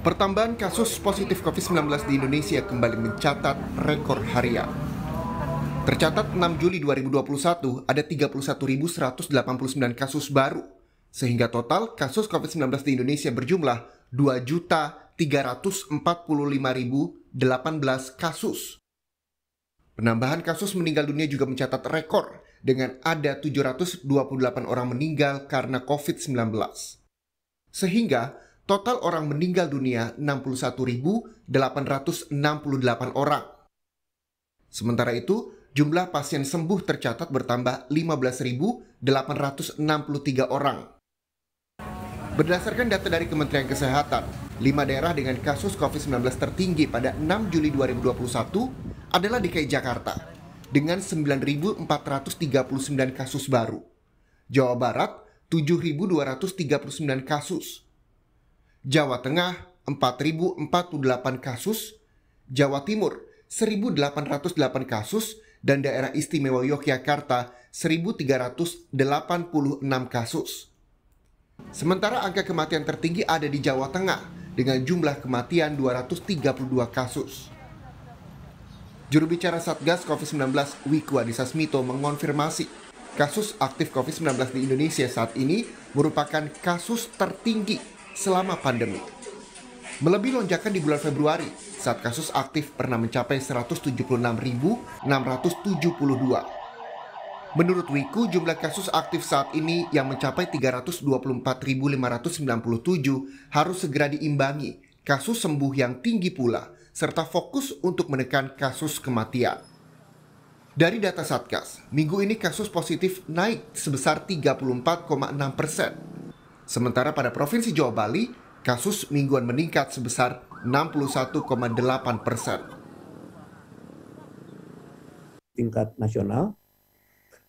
Pertambahan kasus positif COVID-19 di Indonesia kembali mencatat rekor harian. Tercatat 6 Juli 2021 ada 31.189 kasus baru, sehingga total kasus COVID-19 di Indonesia berjumlah 2.345.018 kasus. Penambahan kasus meninggal dunia juga mencatat rekor dengan ada 728 orang meninggal karena COVID-19. Sehingga total orang meninggal dunia 61.868 orang. Sementara itu, jumlah pasien sembuh tercatat bertambah 15.863 orang. Berdasarkan data dari Kementerian Kesehatan, 5 daerah dengan kasus COVID-19 tertinggi pada 6 Juli 2021 adalah DKI Jakarta dengan 9.439 kasus baru. Jawa Barat 7.239 kasus, Jawa Tengah 4.048 kasus, Jawa Timur 1.808 kasus, dan daerah istimewa Yogyakarta 1.386 kasus. Sementara angka kematian tertinggi ada di Jawa Tengah dengan jumlah kematian 232 kasus. Juru bicara Satgas COVID-19 Wiku Adhisa Smito mengonfirmasi kasus aktif COVID-19 di Indonesia saat ini merupakan kasus tertinggi selama pandemi. Melebih lonjakan di bulan Februari saat kasus aktif pernah mencapai 176.672. Menurut Wiku, jumlah kasus aktif saat ini yang mencapai 324.597 harus segera diimbangi kasus sembuh yang tinggi pula serta fokus untuk menekan kasus kematian. Dari data Satgas, minggu ini kasus positif naik sebesar 34,6 persen Sementara pada Provinsi Jawa Bali, kasus mingguan meningkat sebesar 61,8 persen. Tingkat nasional,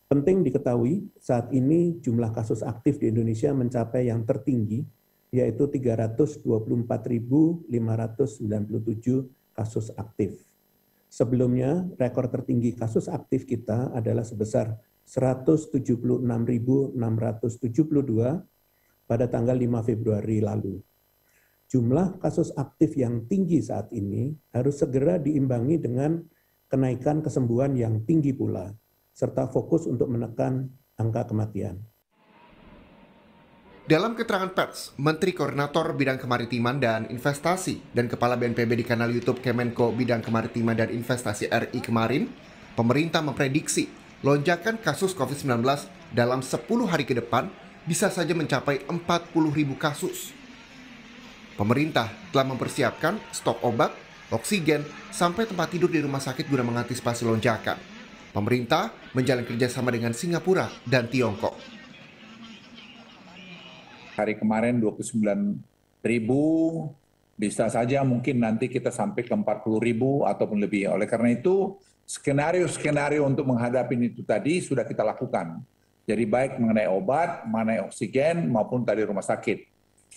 penting diketahui saat ini jumlah kasus aktif di Indonesia mencapai yang tertinggi, yaitu 324.597 kasus aktif. Sebelumnya, rekor tertinggi kasus aktif kita adalah sebesar 176.672 pada tanggal 5 Februari lalu. Jumlah kasus aktif yang tinggi saat ini harus segera diimbangi dengan kenaikan kesembuhan yang tinggi pula, serta fokus untuk menekan angka kematian. Dalam keterangan pers, Menteri Koordinator Bidang Kemaritiman dan Investasi dan Kepala BNPB di kanal YouTube Kemenko Bidang Kemaritiman dan Investasi RI kemarin, pemerintah memprediksi lonjakan kasus COVID-19 dalam 10 hari ke depan bisa saja mencapai ribu kasus. Pemerintah telah mempersiapkan stok obat, oksigen, sampai tempat tidur di rumah sakit guna mengantisipasi lonjakan. Pemerintah menjalin kerjasama dengan Singapura dan Tiongkok. Hari kemarin 29 ribu, bisa saja mungkin nanti kita sampai ke 40 ribu ataupun lebih. Oleh karena itu, skenario-skenario untuk menghadapi itu tadi sudah kita lakukan. Jadi baik mengenai obat, mengenai oksigen maupun tadi rumah sakit.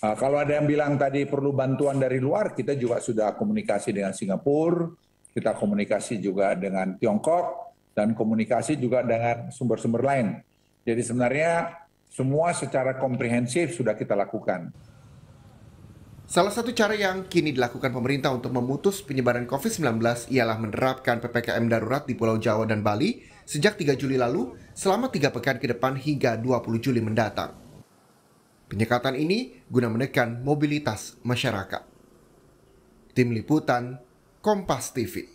Uh, kalau ada yang bilang tadi perlu bantuan dari luar, kita juga sudah komunikasi dengan Singapura, kita komunikasi juga dengan Tiongkok, dan komunikasi juga dengan sumber-sumber lain. Jadi sebenarnya semua secara komprehensif sudah kita lakukan. Salah satu cara yang kini dilakukan pemerintah untuk memutus penyebaran COVID-19 ialah menerapkan PPKM darurat di Pulau Jawa dan Bali sejak 3 Juli lalu selama tiga pekan ke depan hingga 20 Juli mendatang. Penyekatan ini guna menekan mobilitas masyarakat. Tim Liputan, Kompas TV